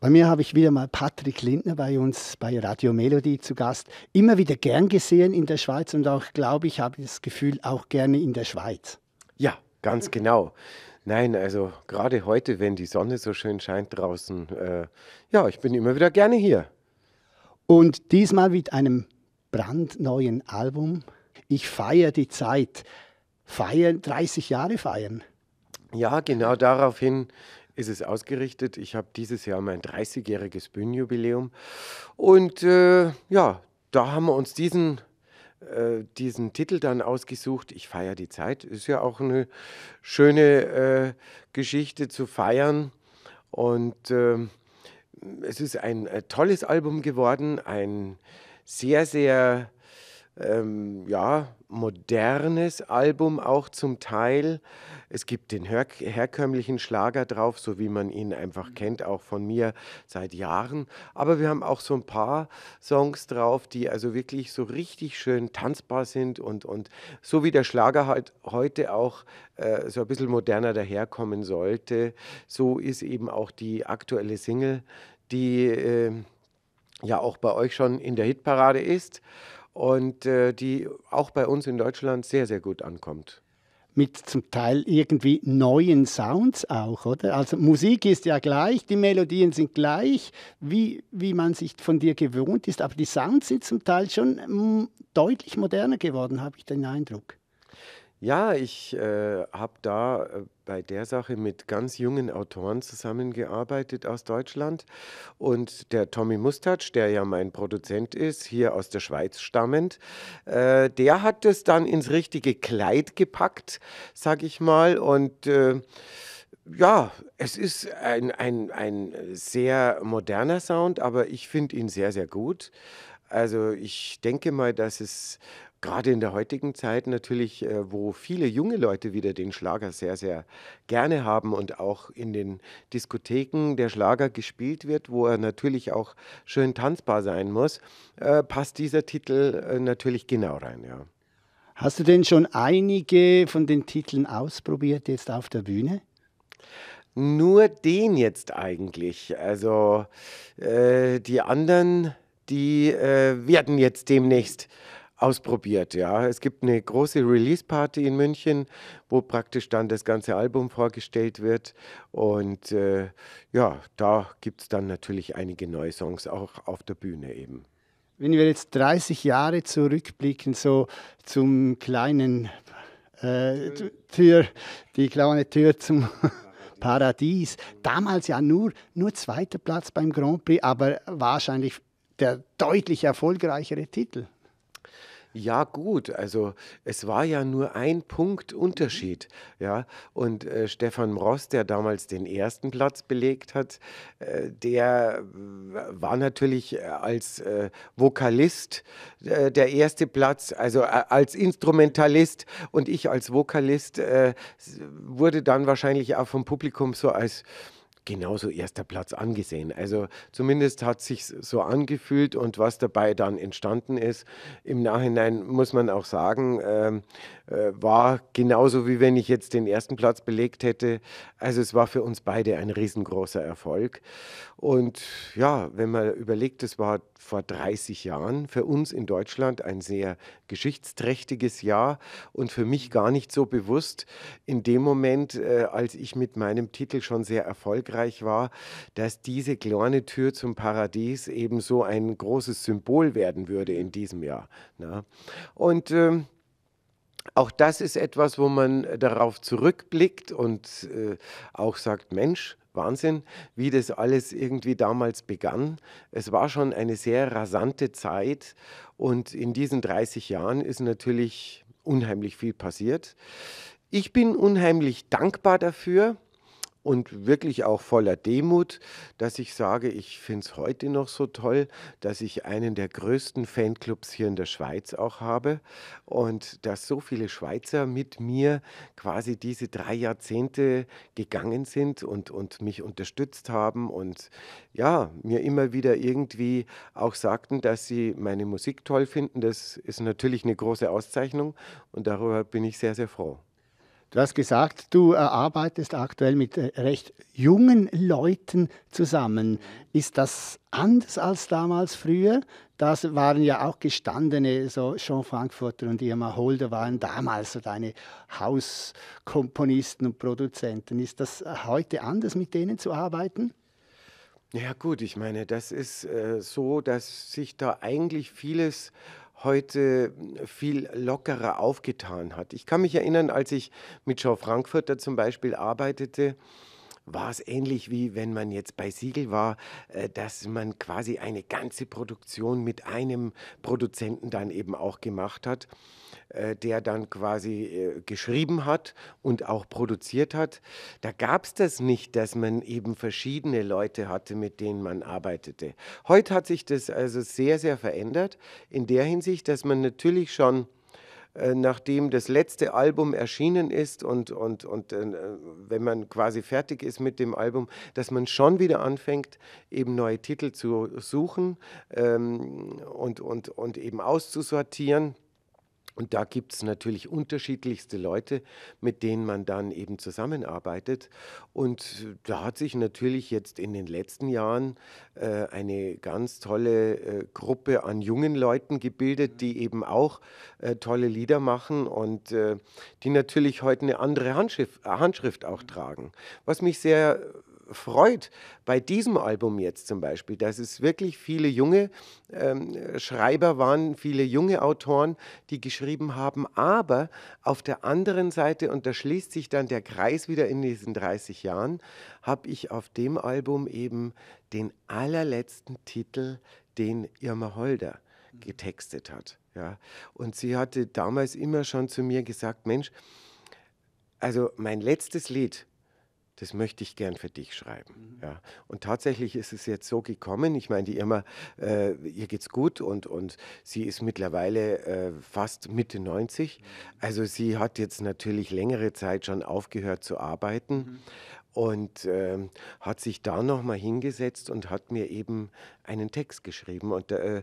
Bei mir habe ich wieder mal Patrick Lindner bei uns bei Radio Melodie zu Gast. Immer wieder gern gesehen in der Schweiz und auch, glaube ich, habe ich das Gefühl, auch gerne in der Schweiz. Ja, ganz genau. Nein, also gerade heute, wenn die Sonne so schön scheint draußen, äh, ja, ich bin immer wieder gerne hier. Und diesmal mit einem brandneuen Album. Ich feiere die Zeit. Feiern, 30 Jahre feiern. Ja, genau daraufhin ist es ausgerichtet. Ich habe dieses Jahr mein 30-jähriges Bühnenjubiläum. Und äh, ja, da haben wir uns diesen äh, diesen Titel dann ausgesucht. Ich feiere die Zeit. Ist ja auch eine schöne äh, Geschichte zu feiern. Und äh, es ist ein äh, tolles Album geworden, ein sehr, sehr ähm, ja, modernes Album auch zum Teil. Es gibt den her herkömmlichen Schlager drauf, so wie man ihn einfach kennt, auch von mir seit Jahren. Aber wir haben auch so ein paar Songs drauf, die also wirklich so richtig schön tanzbar sind und, und so wie der Schlager halt heute auch äh, so ein bisschen moderner daherkommen sollte, so ist eben auch die aktuelle Single, die äh, ja auch bei euch schon in der Hitparade ist und äh, die auch bei uns in Deutschland sehr, sehr gut ankommt mit zum Teil irgendwie neuen Sounds auch, oder? Also Musik ist ja gleich, die Melodien sind gleich, wie, wie man sich von dir gewohnt ist, aber die Sounds sind zum Teil schon mm, deutlich moderner geworden, habe ich den Eindruck. Ja, ich äh, habe da äh, bei der Sache mit ganz jungen Autoren zusammengearbeitet aus Deutschland. Und der Tommy Mustatsch, der ja mein Produzent ist, hier aus der Schweiz stammend, äh, der hat es dann ins richtige Kleid gepackt, sag ich mal. Und äh, ja, es ist ein, ein, ein sehr moderner Sound, aber ich finde ihn sehr, sehr gut. Also ich denke mal, dass es gerade in der heutigen Zeit natürlich, äh, wo viele junge Leute wieder den Schlager sehr, sehr gerne haben und auch in den Diskotheken der Schlager gespielt wird, wo er natürlich auch schön tanzbar sein muss, äh, passt dieser Titel äh, natürlich genau rein, ja. Hast du denn schon einige von den Titeln ausprobiert jetzt auf der Bühne? Nur den jetzt eigentlich. Also äh, die anderen, die äh, werden jetzt demnächst ausprobiert. Ja. Es gibt eine große Release-Party in München, wo praktisch dann das ganze Album vorgestellt wird. Und äh, ja, da gibt es dann natürlich einige neue Songs auch auf der Bühne eben. Wenn wir jetzt 30 Jahre zurückblicken, so zum kleinen äh, Tür, die kleine Tür zum Paradies. Damals ja nur, nur zweiter Platz beim Grand Prix, aber wahrscheinlich der deutlich erfolgreichere Titel. Ja, gut. Also es war ja nur ein Punkt Mhm. Unterschied, ja. Und äh, Stefan Ross, der damals den ersten Platz belegt hat, äh, der äh, war natürlich äh, als äh, Vokalist äh, der erste Platz, also äh, als Instrumentalist und ich als Vokalist äh, wurde dann wahrscheinlich auch vom Publikum so als genauso erster Platz angesehen. Also zumindest hat sich so angefühlt und was dabei dann entstanden ist. Im Nachhinein muss man auch sagen, ähm, äh, war genauso wie wenn ich jetzt den ersten Platz belegt hätte. Also es war für uns beide ein riesengroßer Erfolg. Und ja, wenn man überlegt, es war vor 30 Jahren für uns in Deutschland ein sehr geschichtsträchtiges Jahr und für mich gar nicht so bewusst in dem Moment, äh, als ich mit meinem Titel schon sehr erfolgreich war, dass diese kleine Tür zum Paradies eben so ein großes Symbol werden würde in diesem Jahr. Ne? Und ähm, auch das ist etwas, wo man darauf zurückblickt und äh, auch sagt, Mensch, Wahnsinn, wie das alles irgendwie damals begann. Es war schon eine sehr rasante Zeit und in diesen 30 Jahren ist natürlich unheimlich viel passiert. Ich bin unheimlich dankbar dafür, und wirklich auch voller Demut, dass ich sage, ich finde es heute noch so toll, dass ich einen der größten Fanclubs hier in der Schweiz auch habe und dass so viele Schweizer mit mir quasi diese drei Jahrzehnte gegangen sind und, und mich unterstützt haben und ja, mir immer wieder irgendwie auch sagten, dass sie meine Musik toll finden. Das ist natürlich eine große Auszeichnung und darüber bin ich sehr, sehr froh. Du hast gesagt, du äh, arbeitest aktuell mit äh, recht jungen Leuten zusammen. Ist das anders als damals früher? Das waren ja auch gestandene, so Jean Frankfurter und Irma Holder waren damals so deine Hauskomponisten und Produzenten. Ist das äh, heute anders, mit denen zu arbeiten? Ja gut, ich meine, das ist äh, so, dass sich da eigentlich vieles heute äh, viel lockerer aufgetan hat. Ich kann mich erinnern, als ich mit Jean Frankfurter zum Beispiel arbeitete, war es ähnlich wie wenn man jetzt bei Siegel war, äh, dass man quasi eine ganze Produktion mit einem Produzenten dann eben auch gemacht hat, äh, der dann quasi äh, geschrieben hat und auch produziert hat. Da gab es das nicht, dass man eben verschiedene Leute hatte, mit denen man arbeitete. Heute hat sich das also sehr, sehr verändert in der Hinsicht, dass man natürlich schon äh, nachdem das letzte Album erschienen ist und, und, und äh, wenn man quasi fertig ist mit dem Album, dass man schon wieder anfängt, eben neue Titel zu suchen ähm, und, und, und eben auszusortieren. Und da gibt es natürlich unterschiedlichste Leute, mit denen man dann eben zusammenarbeitet. Und da hat sich natürlich jetzt in den letzten Jahren äh, eine ganz tolle äh, Gruppe an jungen Leuten gebildet, die mhm. eben auch äh, tolle Lieder machen und äh, die natürlich heute eine andere Handschrift, Handschrift auch mhm. tragen. Was mich sehr freut bei diesem Album jetzt zum Beispiel, dass es wirklich viele junge ähm, Schreiber waren, viele junge Autoren, die geschrieben haben. Aber auf der anderen Seite, und da schließt sich dann der Kreis wieder in diesen 30 Jahren, habe ich auf dem Album eben den allerletzten Titel, den Irma Holder getextet hat. Ja. Und sie hatte damals immer schon zu mir gesagt, Mensch, also mein letztes Lied, das möchte ich gern für dich schreiben. Mhm. Ja. Und tatsächlich ist es jetzt so gekommen. Ich meine, die Irma, äh, ihr es gut und, und sie ist mittlerweile äh, fast Mitte 90. Mhm. Also sie hat jetzt natürlich längere Zeit schon aufgehört zu arbeiten. Mhm. Und äh, hat sich da nochmal hingesetzt und hat mir eben einen Text geschrieben. Und äh,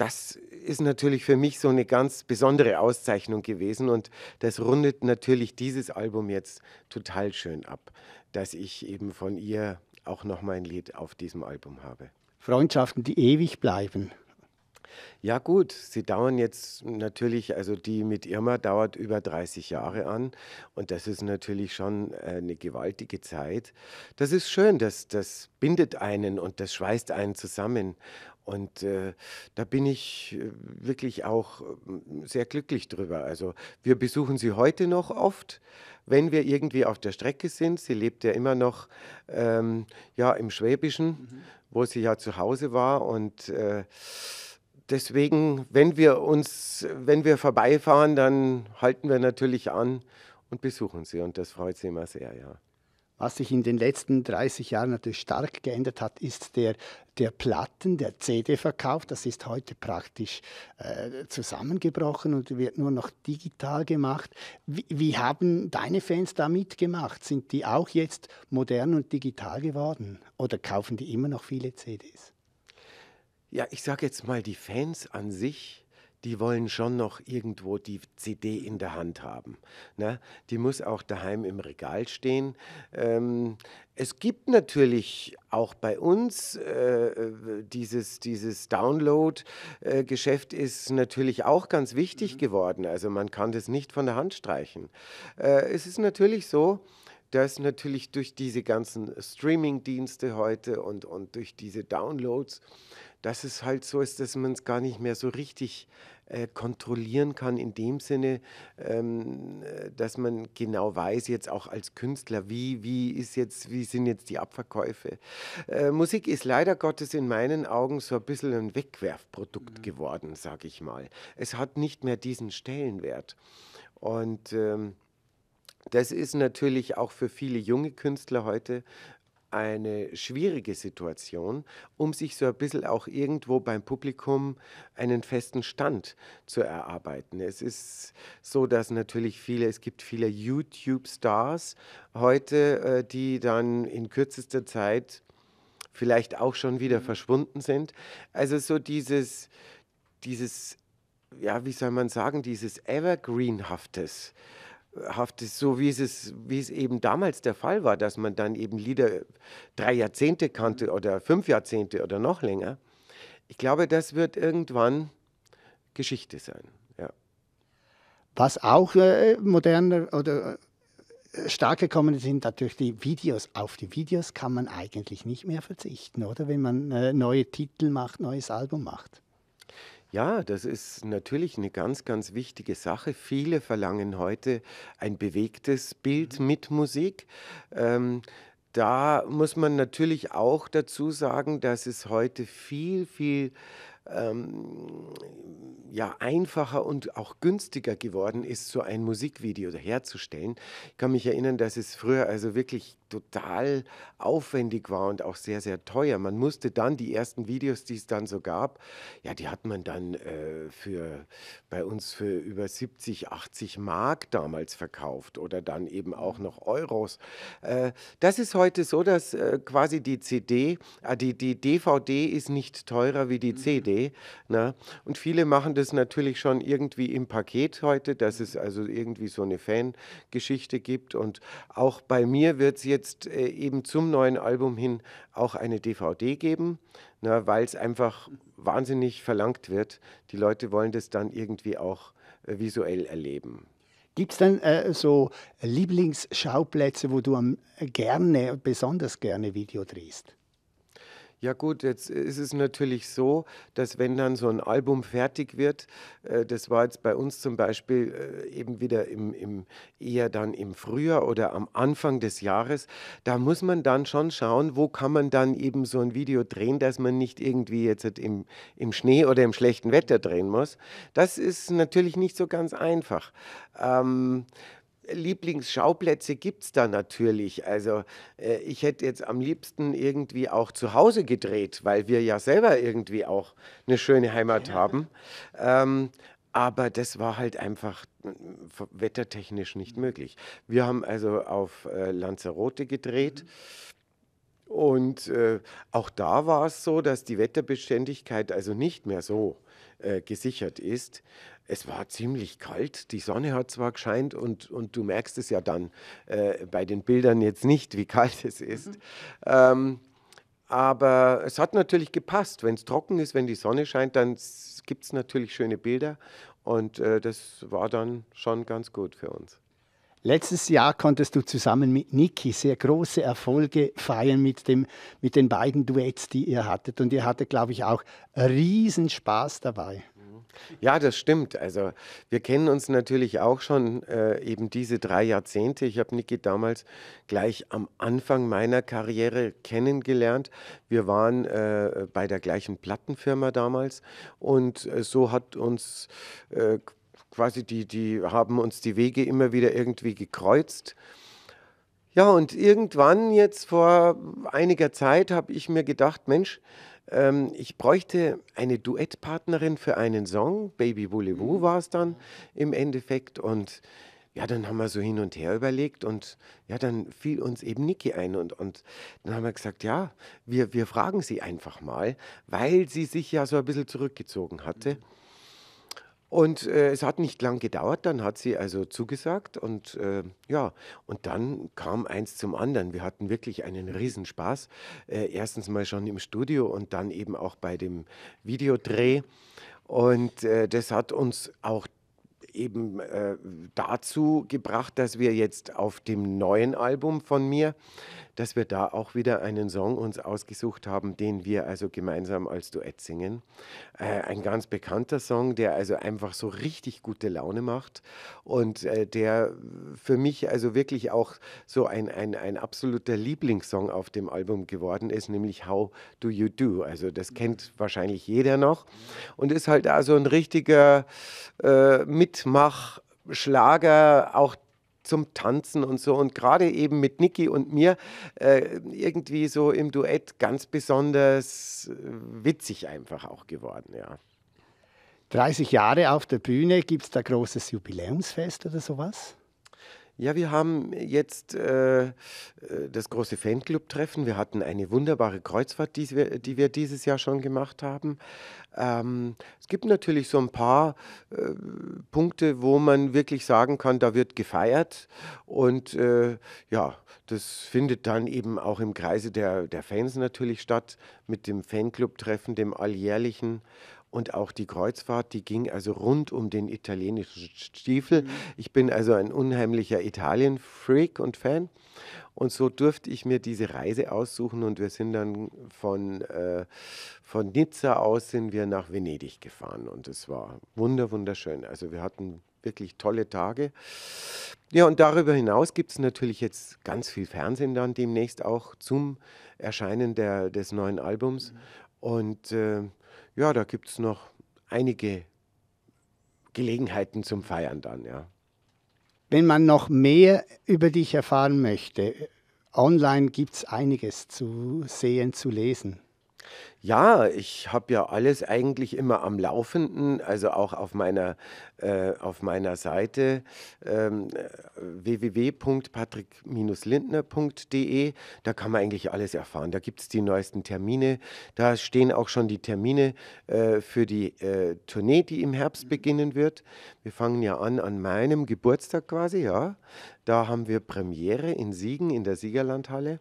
das ist natürlich für mich so eine ganz besondere Auszeichnung gewesen und das rundet natürlich dieses Album jetzt total schön ab, dass ich eben von ihr auch noch mein Lied auf diesem Album habe. Freundschaften, die ewig bleiben. Ja gut, sie dauern jetzt natürlich, also die mit Irma dauert über 30 Jahre an und das ist natürlich schon äh, eine gewaltige Zeit. Das ist schön, das, das bindet einen und das schweißt einen zusammen und äh, da bin ich äh, wirklich auch ähm, sehr glücklich drüber. Also wir besuchen sie heute noch oft, wenn wir irgendwie auf der Strecke sind. Sie lebt ja immer noch ähm, ja, im Schwäbischen, mhm. wo sie ja zu Hause war. Und äh, deswegen, wenn wir uns, wenn wir vorbeifahren, dann halten wir natürlich an und besuchen sie. Und das freut sie immer sehr, ja. Was sich in den letzten 30 Jahren natürlich stark geändert hat, ist der, der Platten, der CD-Verkauf. Das ist heute praktisch äh, zusammengebrochen und wird nur noch digital gemacht. Wie, wie haben deine Fans da mitgemacht? Sind die auch jetzt modern und digital geworden? Oder kaufen die immer noch viele CDs? Ja, ich sage jetzt mal, die Fans an sich die wollen schon noch irgendwo die CD in der Hand haben. Ne? Die muss auch daheim im Regal stehen. Ähm, es gibt natürlich auch bei uns äh, dieses, dieses Download-Geschäft ist natürlich auch ganz wichtig mhm. geworden. Also man kann das nicht von der Hand streichen. Äh, es ist natürlich so, da ist natürlich durch diese ganzen Streaming-Dienste heute und, und durch diese Downloads, dass es halt so ist, dass man es gar nicht mehr so richtig äh, kontrollieren kann, in dem Sinne, ähm, äh, dass man genau weiß, jetzt auch als Künstler, wie, wie, ist jetzt, wie sind jetzt die Abverkäufe. Äh, Musik ist leider Gottes in meinen Augen so ein bisschen ein Wegwerfprodukt mhm. geworden, sage ich mal. Es hat nicht mehr diesen Stellenwert. Und. Ähm, das ist natürlich auch für viele junge Künstler heute eine schwierige Situation, um sich so ein bisschen auch irgendwo beim Publikum einen festen Stand zu erarbeiten. Es ist so, dass natürlich viele, es gibt viele YouTube-Stars heute, äh, die dann in kürzester Zeit vielleicht auch schon wieder mhm. verschwunden sind. Also so dieses, dieses, ja, wie soll man sagen, dieses Evergreenhaftes. haftes haftes, so wie es, wie es eben damals der Fall war, dass man dann eben Lieder drei Jahrzehnte kannte oder fünf Jahrzehnte oder noch länger. Ich glaube, das wird irgendwann Geschichte sein. Ja. Was auch äh, moderner oder äh, stark gekommen sind natürlich die Videos. Auf die Videos kann man eigentlich nicht mehr verzichten, oder? Wenn man äh, neue Titel macht, neues Album macht. Ja, das ist natürlich eine ganz, ganz wichtige Sache. Viele verlangen heute ein bewegtes Bild mhm. mit Musik. Ähm, da muss man natürlich auch dazu sagen, dass es heute viel, viel ähm, ja, einfacher und auch günstiger geworden ist, so ein Musikvideo herzustellen. Ich kann mich erinnern, dass es früher also wirklich total aufwendig war und auch sehr, sehr teuer. Man musste dann die ersten Videos, die es dann so gab, ja, die hat man dann äh, für bei uns für über 70, 80 Mark damals verkauft oder dann eben auch noch Euros. Äh, das ist heute so, dass äh, quasi die CD, äh, die, die DVD ist nicht teurer wie die mhm. CD. Ne? Na? Und viele machen das natürlich schon irgendwie im Paket heute, dass es also irgendwie so eine Fangeschichte gibt. Und auch bei mir wird es jetzt jetzt äh, eben zum neuen Album hin auch eine DVD geben, ne, weil es einfach wahnsinnig verlangt wird. Die Leute wollen das dann irgendwie auch äh, visuell erleben. Gibt es denn äh, so Lieblingsschauplätze, wo du am, äh, gerne, besonders gerne Video drehst? Ja gut, jetzt ist es natürlich so, dass wenn dann so ein Album fertig wird, äh, das war jetzt bei uns zum Beispiel äh, eben wieder im, im, eher dann im Frühjahr oder am Anfang des Jahres, da muss man dann schon schauen, wo kann man dann eben so ein Video drehen, dass man nicht irgendwie jetzt im, im Schnee oder im schlechten Wetter drehen muss. Das ist natürlich nicht so ganz einfach. Ähm, Lieblingsschauplätze gibt es da natürlich. Also äh, ich hätte jetzt am liebsten irgendwie auch zu Hause gedreht, weil wir ja selber irgendwie auch eine schöne Heimat ja. haben. Ähm, aber das war halt einfach hm, hm, wettertechnisch nicht mhm. möglich. Wir haben also auf äh, Lanzarote gedreht. Mhm. Und äh, auch da war es so, dass die Wetterbeständigkeit also nicht mehr so äh, gesichert ist. Es war ziemlich kalt, die Sonne hat zwar gescheint und, und du merkst es ja dann äh, bei den Bildern jetzt nicht, wie kalt es ist. Mhm. Ähm, aber es hat natürlich gepasst. Wenn es trocken ist, wenn die Sonne scheint, dann gibt es natürlich schöne Bilder. Und äh, das war dann schon ganz gut für uns. Letztes Jahr konntest du zusammen mit Niki sehr große Erfolge feiern mit, dem, mit den beiden Duets, die ihr hattet. Und ihr hattet, glaube ich, auch riesen Spaß dabei. Mhm. Ja, das stimmt. Also wir kennen uns natürlich auch schon äh, eben diese drei Jahrzehnte. Ich habe Niki damals gleich am Anfang meiner Karriere kennengelernt. Wir waren äh, bei der gleichen Plattenfirma damals und äh, so hat uns äh, quasi die, die haben uns die Wege immer wieder irgendwie gekreuzt. Ja, und irgendwann jetzt vor einiger Zeit habe ich mir gedacht, Mensch, ähm, ich bräuchte eine Duettpartnerin für einen Song. Baby Boulevou mhm. war es dann im Endeffekt. Und ja, dann haben wir so hin und her überlegt und ja, dann fiel uns eben Niki ein und, und dann haben wir gesagt, ja, wir, wir fragen sie einfach mal, weil sie sich ja so ein bisschen zurückgezogen hatte. Mhm. Und äh, es hat nicht lang gedauert, dann hat sie also zugesagt und äh, ja, und dann kam eins zum anderen. Wir hatten wirklich einen Riesenspaß. Äh, erstens mal schon im Studio und dann eben auch bei dem Videodreh. Und äh, das hat uns auch eben äh, dazu gebracht, dass wir jetzt auf dem neuen Album von mir dass wir da auch wieder einen Song uns ausgesucht haben, den wir also gemeinsam als Duett singen. Äh, ein ganz bekannter Song, der also einfach so richtig gute Laune macht und äh, der für mich also wirklich auch so ein, ein, ein absoluter Lieblingssong auf dem Album geworden ist, nämlich How Do You Do. Also das kennt wahrscheinlich jeder noch und ist halt also ein richtiger äh, Mitmach. Schlager, auch zum Tanzen und so. Und gerade eben mit Niki und mir äh, irgendwie so im Duett ganz besonders äh, witzig einfach auch geworden, ja. 30 Jahre auf der Bühne, gibt es da großes Jubiläumsfest oder sowas? Ja, wir haben jetzt äh, äh, das große Fanclub-Treffen. Wir hatten eine wunderbare Kreuzfahrt, die wir, die wir dieses Jahr schon gemacht haben. Ähm, es gibt natürlich so ein paar äh, Punkte, wo man wirklich sagen kann, da wird gefeiert. Und äh, ja, das findet dann eben auch im Kreise der, der Fans natürlich statt, mit dem Fanclub-Treffen, dem alljährlichen und auch die Kreuzfahrt, die ging also rund um den italienischen Stiefel. Mhm. Ich bin also ein unheimlicher Italien-Freak und Fan. Und so durfte ich mir diese Reise aussuchen und wir sind dann von, äh, von Nizza aus sind wir nach Venedig gefahren und es war wunder, wunderschön. Also wir hatten wirklich tolle Tage. Ja, und darüber hinaus gibt es natürlich jetzt ganz viel Fernsehen dann demnächst auch zum Erscheinen der, des neuen Albums. Mhm. Und äh, ja, da gibt es noch einige Gelegenheiten zum Feiern dann, ja. Wenn man noch mehr über dich erfahren möchte, online gibt es einiges zu sehen, zu lesen. Ja, ich habe ja alles eigentlich immer am Laufenden, also auch auf meiner, äh, auf meiner Seite ähm, äh, www.patrick-lindner.de. Da kann man eigentlich alles erfahren. Da gibt es die neuesten Termine. Da stehen auch schon die Termine äh, für die äh, Tournee, die im Herbst beginnen wird. Wir fangen ja an an meinem Geburtstag quasi, ja. Da haben wir Premiere in Siegen in der Siegerlandhalle.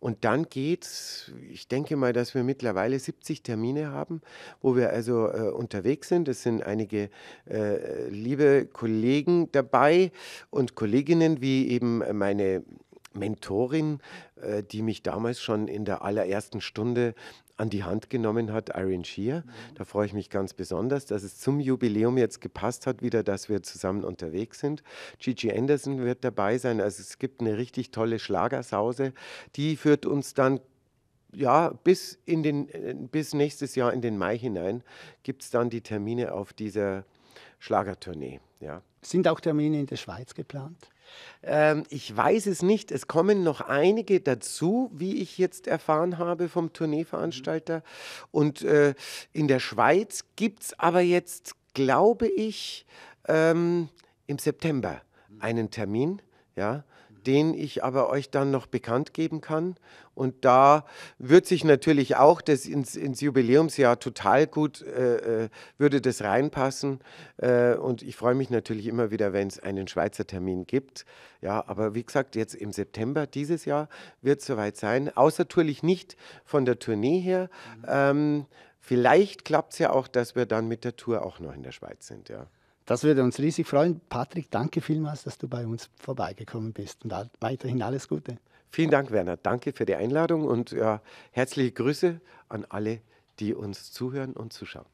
Und dann geht's, ich denke mal, dass wir mittlerweile 70 Termine haben, wo wir also äh, unterwegs sind. Es sind einige äh, liebe Kollegen dabei und Kolleginnen, wie eben meine Mentorin, äh, die mich damals schon in der allerersten Stunde an die Hand genommen hat, Irene Shear. Mhm. Da freue ich mich ganz besonders, dass es zum Jubiläum jetzt gepasst hat, wieder, dass wir zusammen unterwegs sind. Gigi Anderson wird dabei sein. Also es gibt eine richtig tolle Schlagersause. Die führt uns dann ja, bis, in den, äh, bis nächstes Jahr in den Mai hinein gibt es dann die Termine auf dieser Schlagertournee. Ja. Sind auch Termine in der Schweiz geplant? Ähm, ich weiß es nicht. Es kommen noch einige dazu, wie ich jetzt erfahren habe vom Tourneeveranstalter. Und äh, in der Schweiz gibt es aber jetzt, glaube ich, ähm, im September einen Termin. Ja, den ich aber euch dann noch bekannt geben kann. Und da wird sich natürlich auch das ins, ins Jubiläumsjahr total gut, äh, äh würde das reinpassen. Äh, und ich freue mich natürlich immer wieder, wenn es einen Schweizer Termin gibt. Ja, aber wie gesagt, jetzt im September dieses Jahr wird es soweit sein. Außer natürlich nicht von der Tournee her. Mhm. Ähm, vielleicht klappt es ja auch, dass wir dann mit der Tour auch noch in der Schweiz sind, ja. Das würde uns riesig freuen. Patrick, danke vielmals, dass du bei uns vorbeigekommen bist und weiterhin alles Gute. Vielen Dank, Werner. Danke für die Einladung und äh, herzliche Grüße an alle, die uns zuhören und zuschauen.